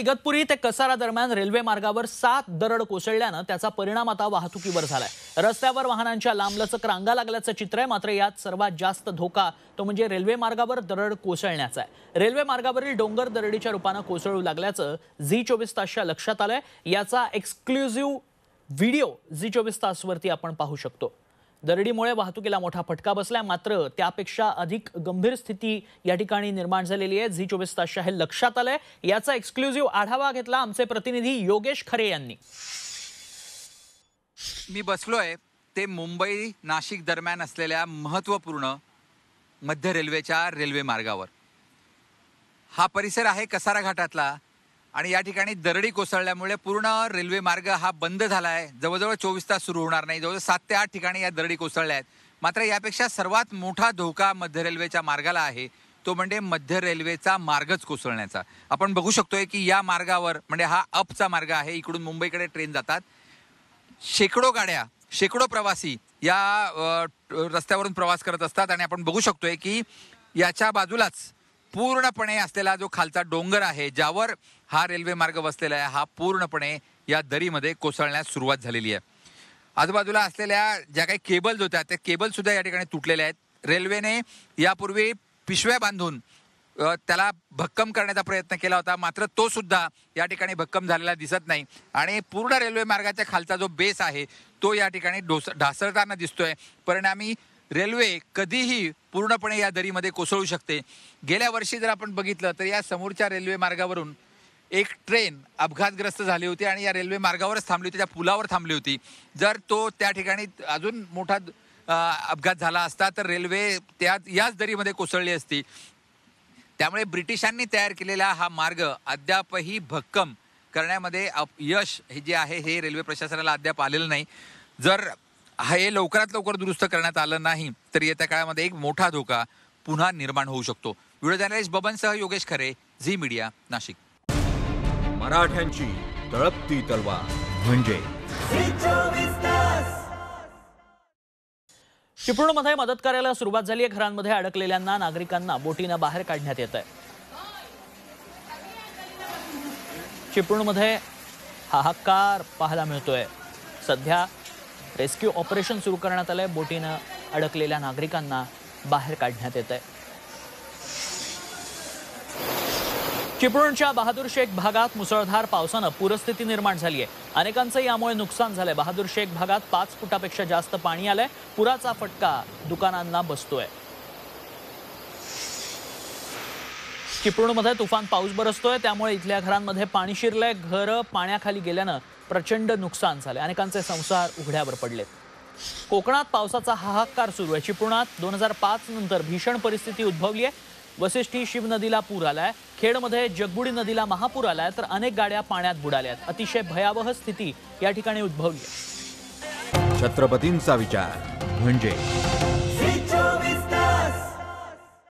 इगतपुरी ते कसारा दरम्यान रेल्वे मार्गावर सात दरड कोसळल्यानं त्याचा परिणाम आता वाहतुकीवर झालाय रस्त्यावर वाहनांच्या लांबलचक रांगा लागल्याचं चित्र आहे मात्र यात सर्वात जास्त धोका तो म्हणजे रेल्वे मार्गावर दरड कोसळण्याचा आहे रेल्वे मार्गावरील डोंगर दरडीच्या रूपानं कोसळू लागल्याचं झी चोवीस तासच्या लक्षात आलंय याचा एक्सक्लुझिव्ह व्हिडिओ झी चोवीस तासवरती आपण पाहू शकतो दरडीमुळे वाहतुकीला मोठा फटका बसलाय मात्र त्यापेक्षा अधिक गंभीर स्थिती या ठिकाणी निर्माण झालेली आहे झी चोवीस तासच्या हे लक्षात आलंय याचा एक्सक्लुझिव्ह आढावा घेतला आमचे प्रतिनिधी योगेश खरे यांनी मी बसलोय ते मुंबई नाशिक दरम्यान असलेल्या महत्त्वपूर्ण मध्य रेल्वेच्या रेल्वे मार्गावर हा परिसर आहे कसारा घाटातला आणि या ठिकाणी दरडी कोसळल्यामुळे पूर्ण रेल्वे मार्ग हा बंद झाला आहे जवळजवळ चोवीस तास सुरू होणार नाही जवळजवळ सात ते आठ ठिकाणी या दरडी कोसळल्या आहेत मात्र यापेक्षा सर्वात मोठा धोका मध्य रेल्वेच्या मार्गाला आहे तो म्हणजे मध्य रेल्वेचा मार्गच कोसळण्याचा आपण बघू शकतोय की या मार्गावर म्हणजे हा अपचा मार्ग आहे इकडून मुंबईकडे ट्रेन जातात शेकडो गाड्या शेकडो प्रवासी या रस्त्यावरून प्रवास करत असतात आणि आपण बघू शकतोय की याच्या बाजूलाच पूर्णपणे असलेला जो खालचा डोंगर आहे ज्यावर हा रेल्वे मार्ग वसलेला आहे हा पूर्णपणे या दरीमध्ये कोसळण्यास सुरुवात झालेली आहे आजूबाजूला असलेल्या ज्या काही केबल्स होत्या त्या केबल सुद्धा या ठिकाणी तुटलेल्या आहेत रेल्वेने यापूर्वी पिशव्या बांधून त्याला भक्कम करण्याचा प्रयत्न केला होता मात्र तो सुद्धा या ठिकाणी भक्कम झालेला दिसत नाही आणि पूर्ण रेल्वे मार्गाच्या खालचा जो बेस आहे तो या ठिकाणी ढासळताना दिसतोय परिणामी रेल्वे कधीही पूर्णपणे या दरीमध्ये कोसळू शकते गेल्या वर्षी जर आपण बघितलं तर या समोरच्या रेल्वे मार्गावरून एक ट्रेन अपघातग्रस्त झाली होती आणि या रेल्वे मार्गावरच थांबली होती त्या पुलावर थांबली होती जर तो त्या ठिकाणी अजून मोठा अपघात झाला असता तर रेल्वे त्या याच दरीमध्ये कोसळली असती त्यामुळे ब्रिटिशांनी तयार केलेला हा मार्ग अद्यापही भक्कम करण्यामध्ये अप यश हे जे आहे हे रेल्वे प्रशासनाला अद्याप आलेलं नाही जर हे लवकरात लवकर दुरुस्त करण्यात आलं नाही तर येत्या काळामध्ये एक मोठा धोका पुन्हा निर्माण होऊ शकतो व्हिडिओ जर्नलिस्ट सह योगेश खरे झी मीडिया नाशिक मराठ्यांची तळपती तलवार म्हणजे चिपळूणमध्ये मदत करायला सुरुवात झाली आहे घरांमध्ये अडकलेल्यांना नागरिकांना बोटीनं बाहेर काढण्यात येत आहे चिपळूणमध्ये हाहाकार पाहायला मिळतोय सध्या रेस्क्यू ऑपरेशन सुरू करण्यात आलं आहे बोटीनं अडकलेल्या नागरिकांना बाहेर काढण्यात येत आहे चिपळूणच्या बहादूर शेख भागात मुसळधार पावसानं पूरस्थिती निर्माण झाली आहे अनेकांचं यामुळे नुकसान झालंय बहादूर शेख भागात पाच फुटापेक्षा जास्त पाणी आलंय पुराचा फटका दुकानांना बसतोय चिपळूणमध्ये तुफान पाऊस बरसतोय त्यामुळे इथल्या घरांमध्ये पाणी शिरलंय घरं पाण्याखाली गेल्यानं प्रचंड नुकसान झाले अनेकांचे संसार उघड्यावर पडले कोकणात पावसाचा हाहाकार सुरू आहे चिपळूणात दोन हजार पाच नंतर भीषण परिस्थिती उद्भवली आहे वसिष्ठी शिव नदीला पूर आलाय खेडमध्ये जगबुडी नदीला महापूर आलाय तर अनेक गाड्या पाण्यात बुडाल्यात अतिशय भयावह स्थिती या ठिकाणी उद्भवली आहे छत्रपतींचा विचार म्हणजे